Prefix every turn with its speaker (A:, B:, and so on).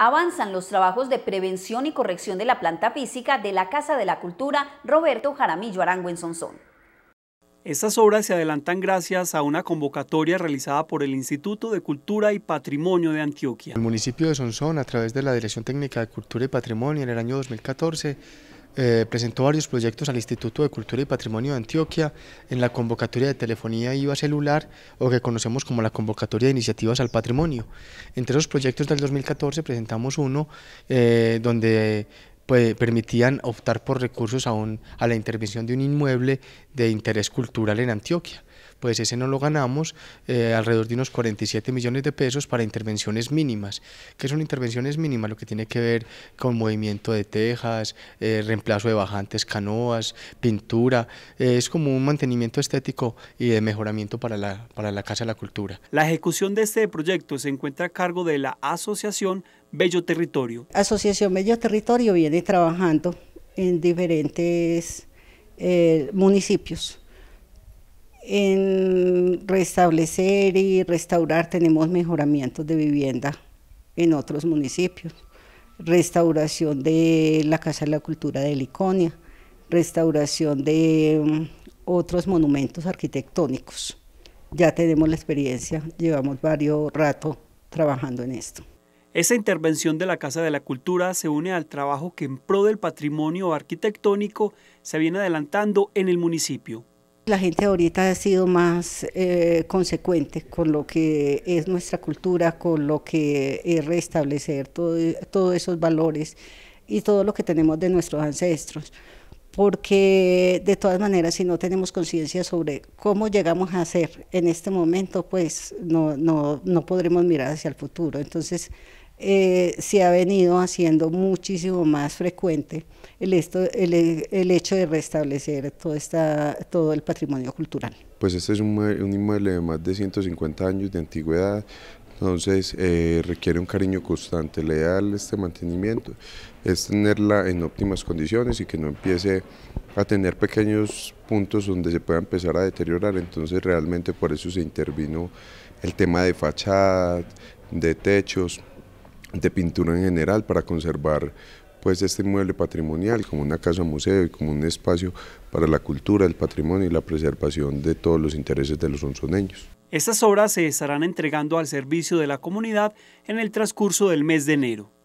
A: avanzan los trabajos de prevención y corrección de la planta física de la Casa de la Cultura Roberto Jaramillo Arango en Sonsón. Estas obras se adelantan gracias a una convocatoria realizada por el Instituto de Cultura y Patrimonio de Antioquia.
B: El municipio de Sonsón, a través de la Dirección Técnica de Cultura y Patrimonio en el año 2014, eh, presentó varios proyectos al Instituto de Cultura y Patrimonio de Antioquia en la convocatoria de telefonía IVA celular o que conocemos como la convocatoria de iniciativas al patrimonio. Entre los proyectos del 2014 presentamos uno eh, donde pues, permitían optar por recursos a, un, a la intervención de un inmueble de interés cultural en Antioquia pues ese no lo ganamos eh, alrededor de unos 47 millones de pesos para intervenciones mínimas. que son intervenciones mínimas? Lo que tiene que ver con movimiento de tejas, eh, reemplazo de bajantes, canoas, pintura. Eh, es como un mantenimiento estético y de mejoramiento para la, Casa de la Cultura.
A: La ejecución de este proyecto se encuentra a cargo de la Asociación Bello Territorio.
C: Asociación Bello Territorio viene trabajando en diferentes municipios en restablecer y restaurar tenemos mejoramientos de vivienda en otros municipios, restauración de la Casa de la Cultura de Liconia, restauración de mm, otros monumentos arquitectónicos. Ya tenemos la experiencia, llevamos varios rato trabajando en esto.
A: Esa intervención de la Casa de la Cultura se une al trabajo que en pro del patrimonio arquitectónico se viene adelantando en el municipio.
C: La gente ahorita ha sido más eh, consecuente con lo que es nuestra cultura, con lo que es restablecer todo, todos esos valores y todo lo que tenemos de nuestros ancestros. Porque de todas maneras, si no tenemos conciencia sobre cómo llegamos a ser en este momento, pues no, no, no podremos mirar hacia el futuro. Entonces, eh, se ha venido haciendo muchísimo más frecuente el, esto, el, el hecho de restablecer todo, esta, todo el patrimonio cultural.
D: Pues este es un, un inmueble de más de 150 años de antigüedad, entonces eh, requiere un cariño constante, leal este mantenimiento, es tenerla en óptimas condiciones y que no empiece a tener pequeños puntos donde se pueda empezar a deteriorar, entonces realmente por eso se intervino el tema de fachada, de techos, de pintura en general para conservar pues este inmueble patrimonial como una casa museo y como un espacio para la cultura, el patrimonio y la preservación de todos los intereses de los onzoneños.
A: Estas obras se estarán entregando al servicio de la comunidad en el transcurso del mes de enero.